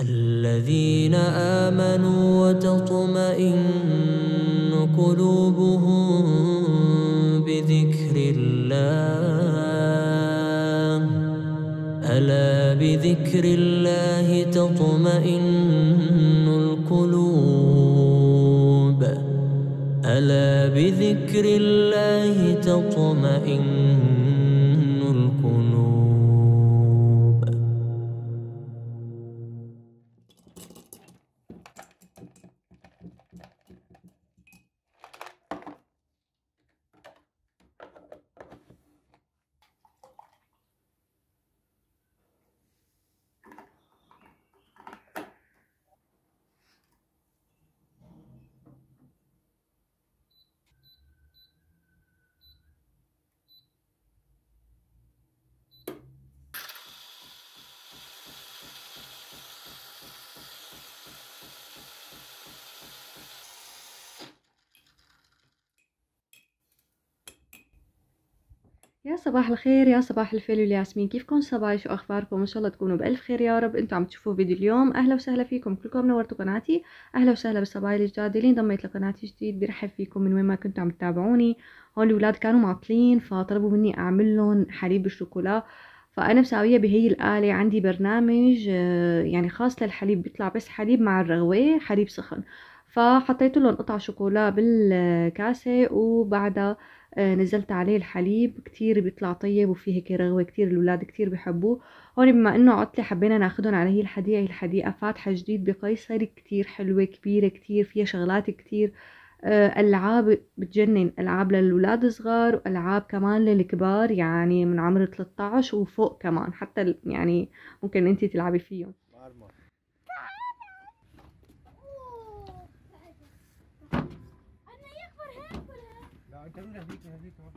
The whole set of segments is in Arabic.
الذين آمنوا وتطمئن قلوبهم بذكر الله ألا بذكر الله تطمئن القلوب ألا بذكر الله تطمئن يا صباح الخير يا صباح الفل والياسمين كيفكم صبايا شو اخباركم ان شاء الله تكونوا بالف خير يا رب انتم عم تشوفوا فيديو اليوم اهلا وسهلا فيكم كلكم نورتوا قناتي اهلا وسهلا بالصبايا الجداد اللي انضميت لقناتي جديد برحب فيكم من وين ما كنتوا عم تتابعوني هون الاولاد كانوا معطلين فطلبوا مني اعمل لهم حليب بالشوكولا فانا مساويه بهي الاله عندي برنامج آه، يعني خاص للحليب بيطلع بس حليب مع الرغوه حليب سخن فحطيت لهم قطع شوكولا بالكاسه وبعدها آه، نزلت عليه الحليب كتير بيطلع طيب وفيه هيك رغوه كتير الولاد كتير بحبوه هون بما انه عطله حبينا ناخدهم على هي الحديقه هي الحديقه فاتحه جديد بقيصر كتير حلوه كبيره كتير فيها شغلات كتير آه، العاب بتجنن العاب للولاد الصغار والعاب كمان للكبار يعني من عمر 13 وفوق كمان حتى يعني ممكن انت تلعبي فيهم Dame un micros,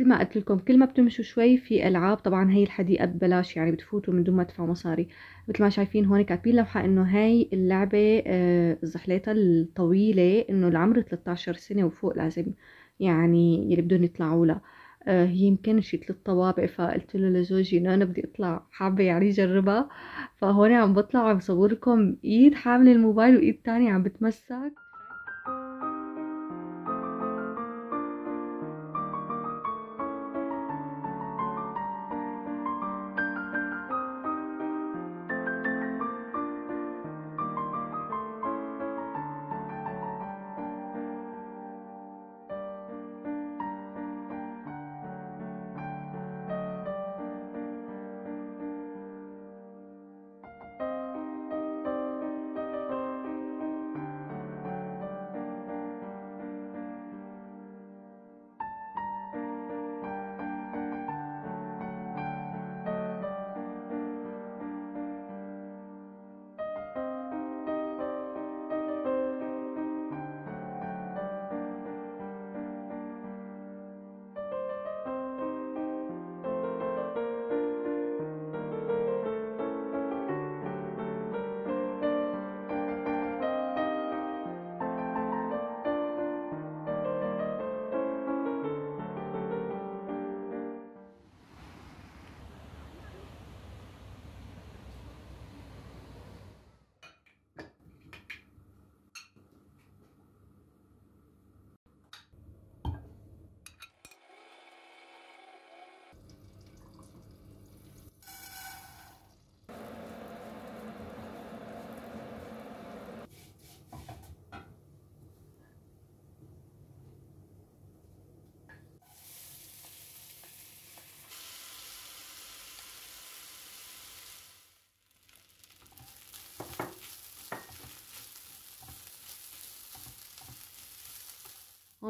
مثل ما قلت لكم كل ما بتمشوا شوي في العاب طبعا هي الحديقه ببلاش يعني بتفوتوا من دون ما تدفعوا مصاري مثل ما شايفين هون كاتبين لوحه انه هاي اللعبه الزحليطه آه، الطويله انه العمر 13 سنه وفوق لازم يعني يلي بدهم يطلعوا لها آه، هي يمكن شي ثلاث طوابع فقلت له لزوجي انه انا بدي اطلع حابه يعني اجربها فهون عم بطلع وعم لكم ايد حامله الموبايل وايد تانية عم بتمسك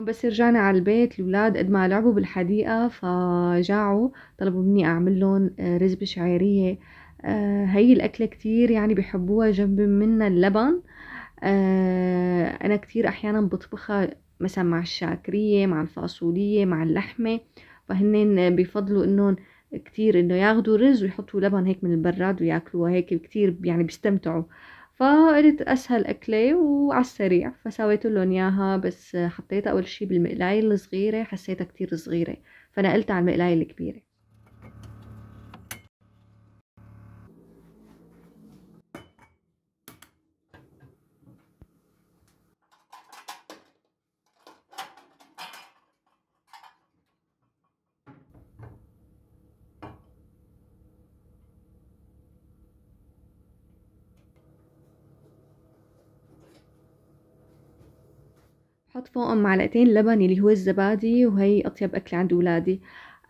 هون بس رجعنا على البيت الولاد قد ما لعبوا بالحديقة فجاعوا طلبوا مني أعمل لهم آه، رزبة شعيرية آه، هي الأكلة كتير يعني بحبوها جنب منها اللبن آه، أنا كتير أحيانا بطبخها مثلا مع الشاكرية مع الفاصولية مع اللحمة فهن بفضلوا انهم كتير انه ياخدوا رز ويحطوا لبن هيك من البراد وياكلوها هيك كتير يعني بيستمتعوا فقلت اسهل اكله وعلى السريع فسويت لهم اياها بس حطيتها اول شي بالمقلايه الصغيره حسيتها كتير صغيره فنقلتها على المقلايه الكبيره بحط فوقهم معلقتين لبن اللي هو الزبادي وهي أطيب أكل عند اولادي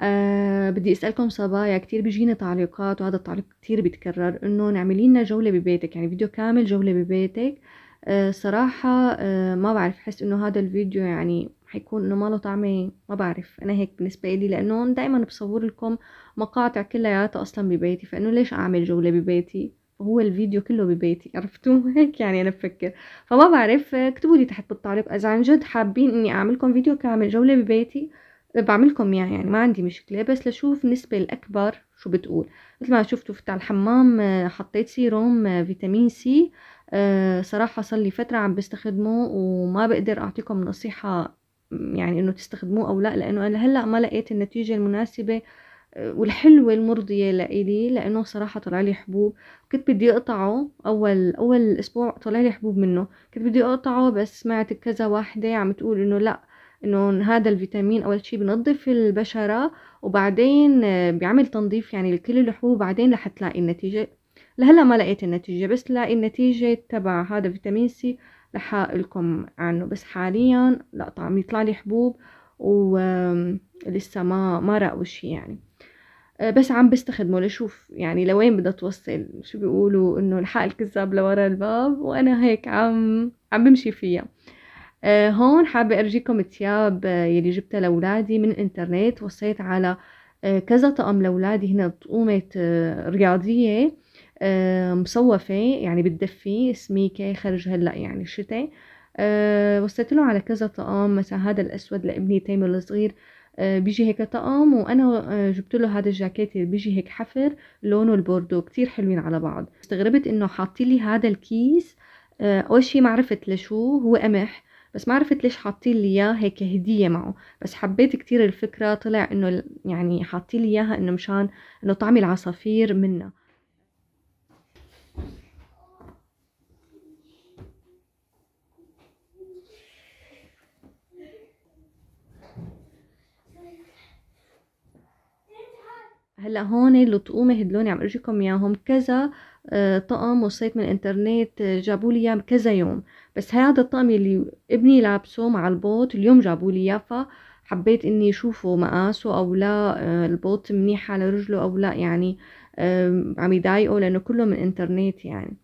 أه بدي اسالكم صبايا كتير بيجينا تعليقات وهذا التعليق كتير بيتكرر انه نعملي لنا جوله ببيتك يعني فيديو كامل جوله ببيتك أه صراحه أه ما بعرف حس انه هذا الفيديو يعني حيكون انه ما له طعمه ما بعرف انا هيك بالنسبه لي لانه دائما بصور لكم مقاطع كلياتها اصلا ببيتي فانه ليش اعمل جوله ببيتي هو الفيديو كله ببيتي عرفتوا هيك يعني انا بفكر فما بعرف اكتبوا لي تحت بالتعليق اذا عن جد حابين اني اعملكم فيديو كامل جوله ببيتي بعملكم اياه يعني ما عندي مشكله بس لشوف النسبه الاكبر شو بتقول مثل ما شفتوا فتح الحمام حطيت سيروم آه، فيتامين سي آه، صراحه صار لي فتره عم بستخدمه وما بقدر اعطيكم نصيحه يعني انه تستخدموه او لا لانه انا هلا ما لقيت النتيجه المناسبه والحلوة المرضية لإلي لأنه صراحة طلع لي حبوب كنت بدي أقطعه أول أول أسبوع طلع لي حبوب منه كنت بدي أقطعه بس سمعت كذا واحدة عم تقول إنه لأ انه هذا الفيتامين اول شيء بنظف البشره وبعدين بيعمل تنظيف يعني لكل الحبوب وبعدين رح تلاقي النتيجه لهلا ما لقيت النتيجه بس لاقي النتيجه تبع هذا فيتامين سي رح لكم عنه بس حاليا لا طعم يطلع لي حبوب ولسه ما ما رأوا شيء يعني آه، بس عم بستخدمه لشوف يعني لوين بدها توصل شو بيقولوا انه الحق الكذاب لورا الباب وانا هيك عم عم بمشي فيها آه، هون حابة أرجيكم الثياب آه، يلي جبتها لأولادي من الإنترنت وصيت على كذا طقم لأولادي هنا طقومة رياضية مصوفة يعني بتدفي سميكة خرج هلأ يعني شتي وصيت له على كذا طقم مثلا هذا الأسود لابني تيمر الصغير آه، بيجي هيك طقم وانا آه، جبت له هذا الجاكيت اللي بيجي هيك حفر لونه البوردو كتير حلوين على بعض استغربت انه حاطين لي هذا الكيس آه، اول شيء ما عرفت لشو هو قمح بس ما عرفت ليش حاطين لي اياه هيك هديه معه بس حبيت كتير الفكره طلع انه يعني حاطين لي اياها انه مشان انه طعم العصافير منه هلا هون اللطقومه هدلوني عم ارجيكم اياهم كذا آه، طقم وصيت من الانترنت آه، جابوا لي اياه كذا يوم بس هذا الطقم اللي ابني لابسه مع البوت اليوم جابوا لي اياه فحبيت اني اشوفه مقاسه او لا آه، البوت منيح على رجله او لا يعني عم يضايقه لانه كله من الانترنت يعني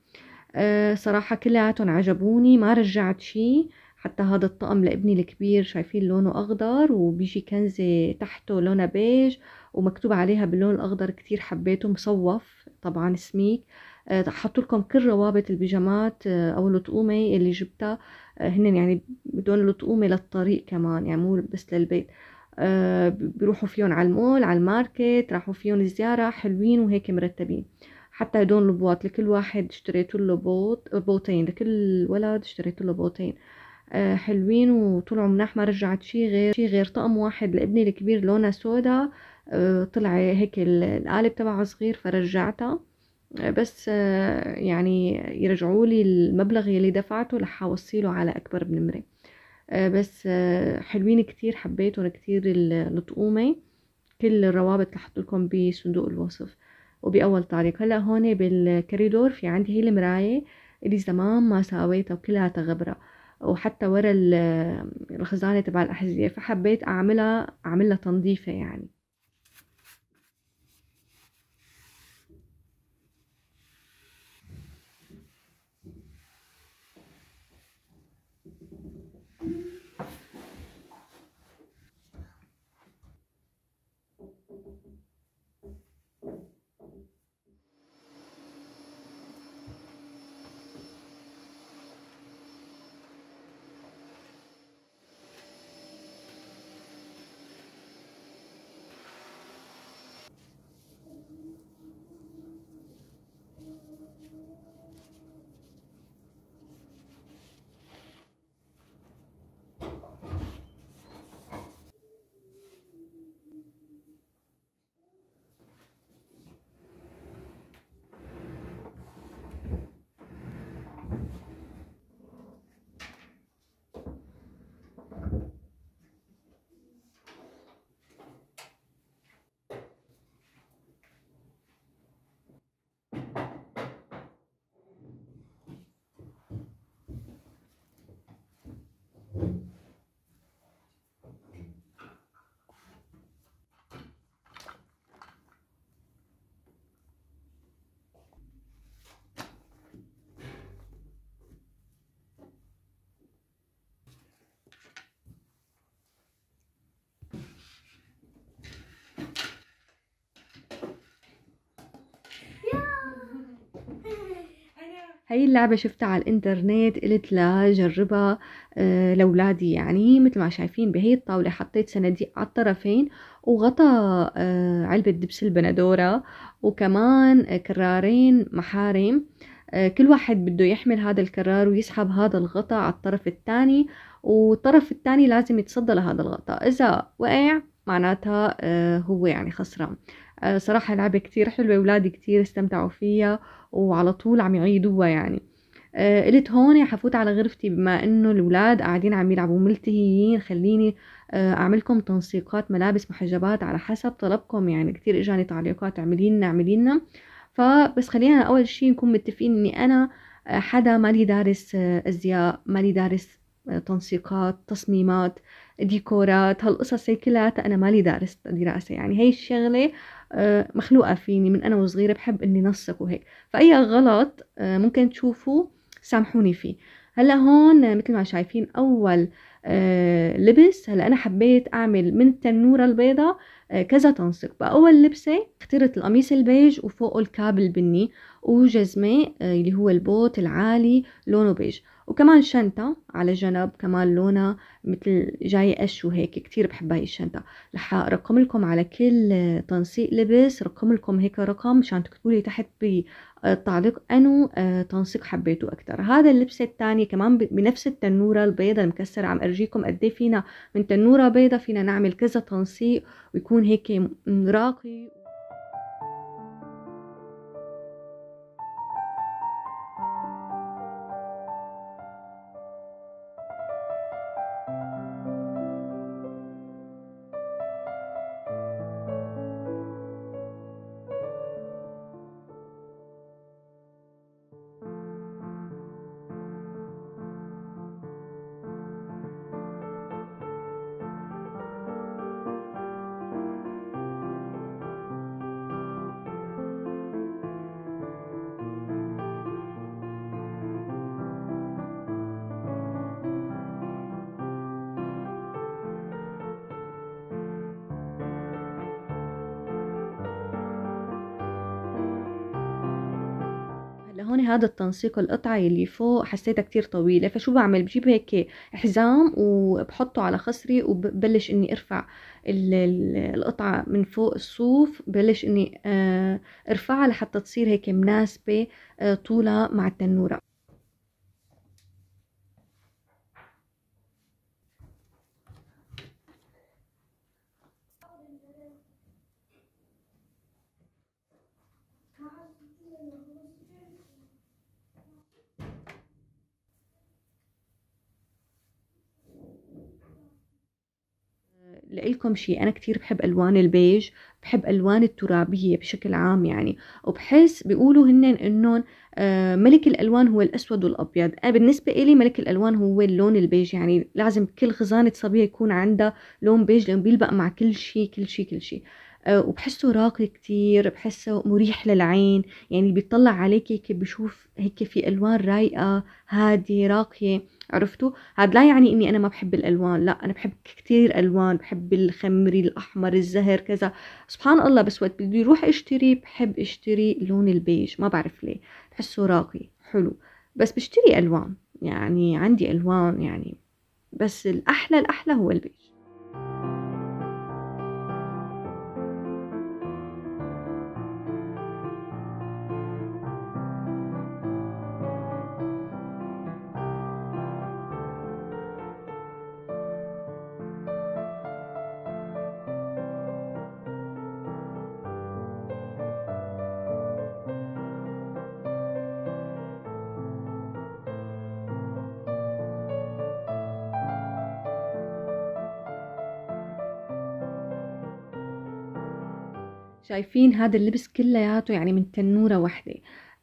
صراحه كلياتهم عجبوني ما رجعت شي حتى هذا الطقم لابني الكبير شايفين لونه اخضر وبيجي كنزه تحته لونها بيج ومكتوب عليها باللون الاخضر كتير حبيته مصوف طبعا سميك آه، حطوا لكم كل روابط البيجامات آه، او اللطقومة اللي جبتها آه، هن يعني بدون لطقومة للطريق كمان يعني مو بس للبيت بيروحوا فيهم على المول على الماركت راحوا فيهم زيارة حلوين وهيك مرتبين حتى هدول البواط لكل واحد اشتريت له بوط بوتين لكل ولد اشتريت له بوتين حلوين وطلعوا مناح ما رجعت شي غير شي غير طقم واحد لابني الكبير لونه سودا طلع هيك القالب تبعه صغير فرجعتها بس آه، يعني يرجعوا لي المبلغ يلي دفعته رح اوصيله على اكبر من آه، بس آه، حلوين كتير حبيتهم كتير الطقومه كل الروابط رح لكم بصندوق الوصف وباول طريق هلا هون بالكريدور في عندي هي المرايه اللي زمان ما ساويتها وكلها غبره وحتى ورا الخزانه تبع الاحذيه فحبيت اعملها اعملها تنظيفه يعني هي اللعبة شفتها على الانترنت قلت لا جربها آه، لولادي يعني مثل ما شايفين بهي الطاولة حطيت صناديق على الطرفين وغطى آه، علبة دبس البندورة وكمان آه، كرارين محارم كل واحد بده يحمل هذا الكرار ويسحب هذا الغطاء على الطرف الثاني والطرف الثاني لازم يتصدى لهذا الغطاء إذا وقع معناتها هو يعني خسران آه، صراحة لعبة كتير حلوة ولادي كتير استمتعوا فيها وعلى طول عم يعيدوها يعني آه، قلت هون حفوت على غرفتي بما انه الولاد قاعدين عم يلعبوا ملتهيين خليني آه، اعملكم تنسيقات ملابس محجبات على حسب طلبكم يعني كثير اجاني تعليقات اعملي لنا اعملي لنا فبس خلينا اول شيء نكون متفقين اني انا حدا مالي دارس ازياء مالي دارس تنسيقات تصميمات ديكورات هالقصص هي كلها انا مالي دارس دراسه يعني هي الشغله آه، مخلوقه فيني من انا وصغيره بحب اني نسق وهيك فاي غلط آه، ممكن تشوفوا سامحوني فيه هلا هون مثل ما شايفين اول آه آه، لبس هلا انا حبيت اعمل من التنوره البيضاء آه، كذا تنسيق باول لبسه اخترت القميص البيج وفوقه الكاب البني وجزمه آه، اللي هو البوت العالي لونه بيج وكمان شنطه على جنب كمان لونها مثل جاي قش وهيك كثير بحب هاي الشنطه رح ارقم لكم على كل تنسيق لبس رقم لكم هيك رقم مشان تكتبوا لي تحت التعليق انه آه، تنسيق حبيته اكثر هذا اللبسه الثانيه كمان بنفس التنوره البيضة المكسره عم ارجيكم قد إيه فينا من تنوره بيضة فينا نعمل كذا تنسيق ويكون هيك راقي هذا التنسيق القطعة اللي فوق حسيتها كتير طويلة فشو بعمل بجيب هيك حزام وبحطه على خصري وببلش اني ارفع القطعة من فوق الصوف ببلش اني آه، ارفعها لحتى تصير هيك مناسبة آه، طولها مع التنورة لكم شيء انا كثير بحب الوان البيج بحب الوان الترابيه بشكل عام يعني وبحس بيقولوا هن انهم آه، ملك الالوان هو الاسود والابيض انا بالنسبه إلي ملك الالوان هو اللون البيج يعني لازم كل خزانه صبيه يكون عندها لون بيج لانه بيلبق مع كل شيء كل شيء كل شيء آه، وبحسه راقي كتير بحسه مريح للعين يعني بيطلع عليك هيك بشوف هيك في الوان رايقه هادي راقيه عرفتوا هذا لا يعني اني انا ما بحب الالوان لا انا بحب كتير الوان بحب الخمري الاحمر الزهر كذا سبحان الله بس وقت بدي اروح اشتري بحب اشتري لون البيج ما بعرف ليه بحسه راقي حلو بس بشتري الوان يعني عندي الوان يعني بس الاحلى الاحلى هو البيج شايفين هذا اللبس كلياته يعني من تنورة واحدة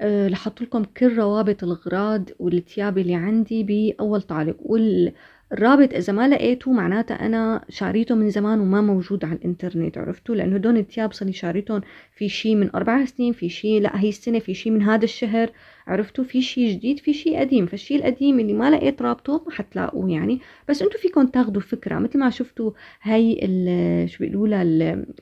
أه لحط لكم كل روابط الغراض والتياب اللي عندي بأول تعليق وال الرابط اذا ما لقيته معناتها انا شاريته من زمان وما موجود على الانترنت عرفتوا لانه هدول التياب صار لي شاريتهم في شيء من اربع سنين في شيء لا هي السنه في شيء من هذا الشهر عرفتوا في شيء جديد في شيء قديم فالشيء القديم اللي ما لقيت رابطه ما حتلاقوه يعني بس انتم فيكم تاخذوا فكره مثل ما شفتوا هي شو بيقولوا لها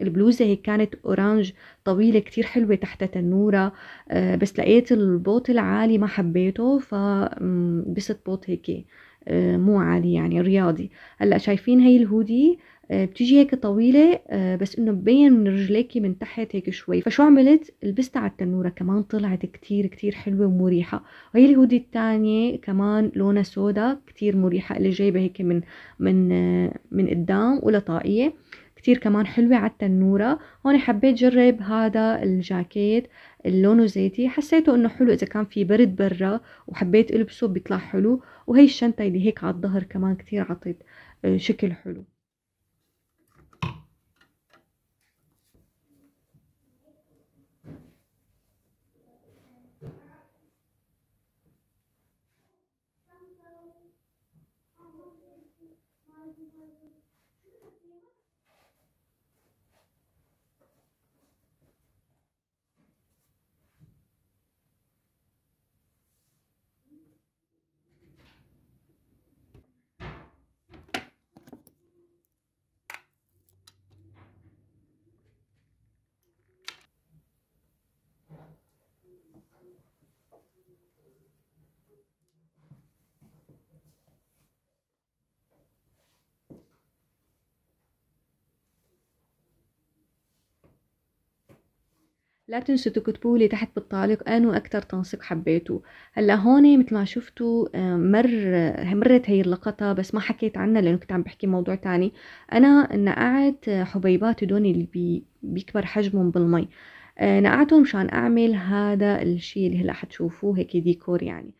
البلوزه هي كانت اورانج طويله كتير حلوه تحت تنوره آه، بس لقيت البوط العالي ما حبيته فبست بوط هيك آه، مو عادي يعني رياضي هلا شايفين هي الهودي آه، بتيجي هيك طويلة آه، بس انه مبين من رجليكي من تحت هيك شوي فشو عملت لبستها على التنورة كمان طلعت كتير كتير حلوة ومريحة وهي الهودي التانية كمان لونها سودا كتير مريحة اللي جايبة هيك من من من قدام ولطائية كتير كمان حلوة على التنورة هون حبيت جرب هذا الجاكيت اللونه زيتي حسيته انه حلو اذا كان في برد برا وحبيت البسه بيطلع حلو وهي الشنطة اللي هيك على الظهر كمان كتير عطت آه، شكل حلو لا تنسوا تكتبوا لي تحت بالتعليق انو اكثر تنسيق حبيتوا هلا هون مثل ما شفتوا آه، مر مرت هي اللقطه بس ما حكيت عنها لانه كنت عم بحكي موضوع تاني انا نقعت آه، حبيبات هدول اللي بي بيكبر حجمهم بالمي آه، نقعتهم مشان اعمل هذا الشيء اللي هلا حتشوفوه هيك ديكور يعني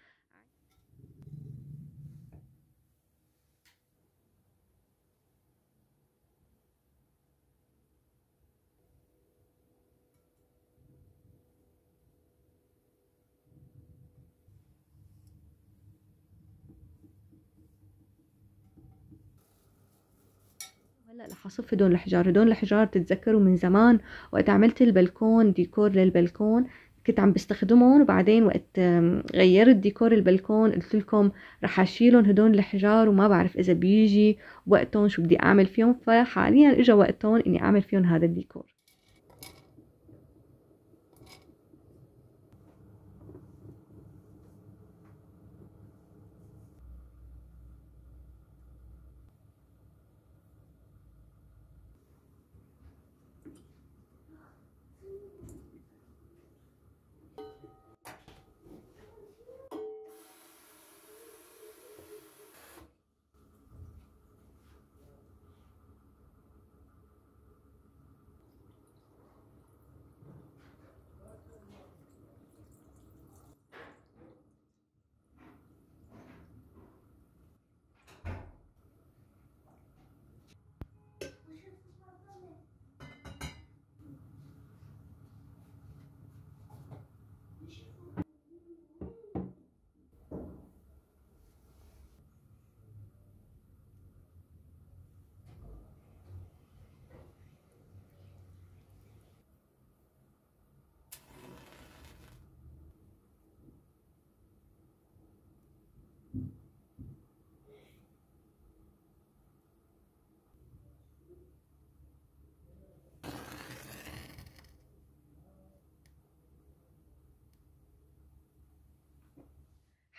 اصف هدول الحجار هدول الحجار بتتذكروا من زمان وقت عملت البلكون ديكور للبلكون كنت عم بستخدمهم وبعدين وقت غيرت ديكور البلكون قلت لكم رح اشيلهم هدول الحجار وما بعرف اذا بيجي وقتهم شو بدي اعمل فيهم فحاليا اجى وقتهم اني اعمل فيهم هذا الديكور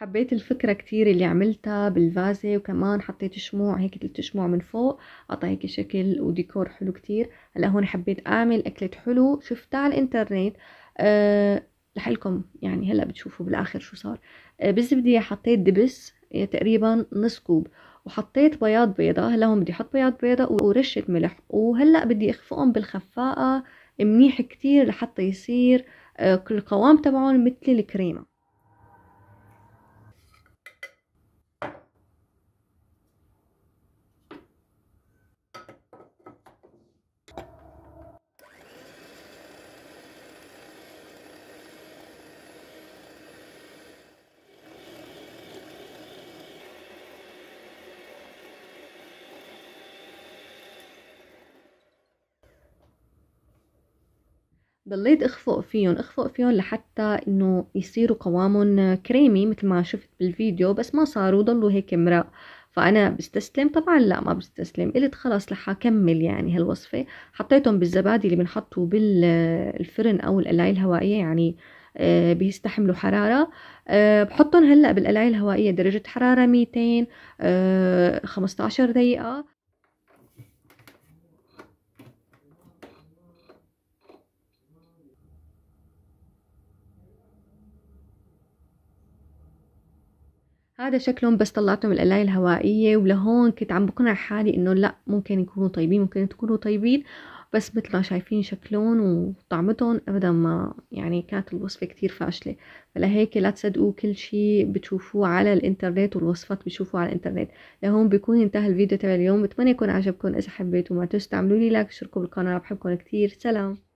حبيت الفكرة كتير اللي عملتها بالفازة وكمان حطيت شموع هيك تلت شموع من فوق عطى هيك شكل وديكور حلو كتير هلا هون حبيت اعمل اكلة حلو شفتها على الانترنت أه لحلكم يعني هلا بتشوفوا بالاخر شو صار أه بالزبدية حطيت دبس إيه، تقريبا نص كوب وحطيت بياض بيضة هلا هون بدي احط بياض بيضة ورشة ملح وهلا بدي اخفقهم بالخفاقة منيح كتير لحتى يصير آه، القوام تبعهم مثل الكريمة ضليت اخفق فيهم اخفق فيهم لحتى انه يصيروا قوامهم كريمي مثل ما شفت بالفيديو بس ما صاروا ضلوا هيك مراق فانا بستسلم طبعا لا ما بستسلم قلت خلص رح اكمل يعني هالوصفه حطيتهم بالزبادي اللي بنحطه بالفرن او القلايه الهوائيه يعني آه، بيستحملوا حرارة آه، بحطهم هلأ بالقلاية الهوائية درجة حرارة 200 15 آه، دقيقة هذا شكلهم بس طلعتهم من القلاية الهوائية ولهون كنت عم بقنع حالي انه لا ممكن يكونوا طيبين ممكن تكونوا طيبين بس مثل ما شايفين شكلهم وطعمتهم ابدا ما يعني كانت الوصفة كتير فاشلة فلهيك لا تصدقوا كل شي بتشوفوه على الانترنت والوصفات بتشوفوها على الانترنت لهون بيكون انتهى الفيديو تبع اليوم بتمنى يكون عجبكم اذا حبيتوا ما تنسوا تعملوا لي لايك واشتركوا بالقناة بحبكم كتير سلام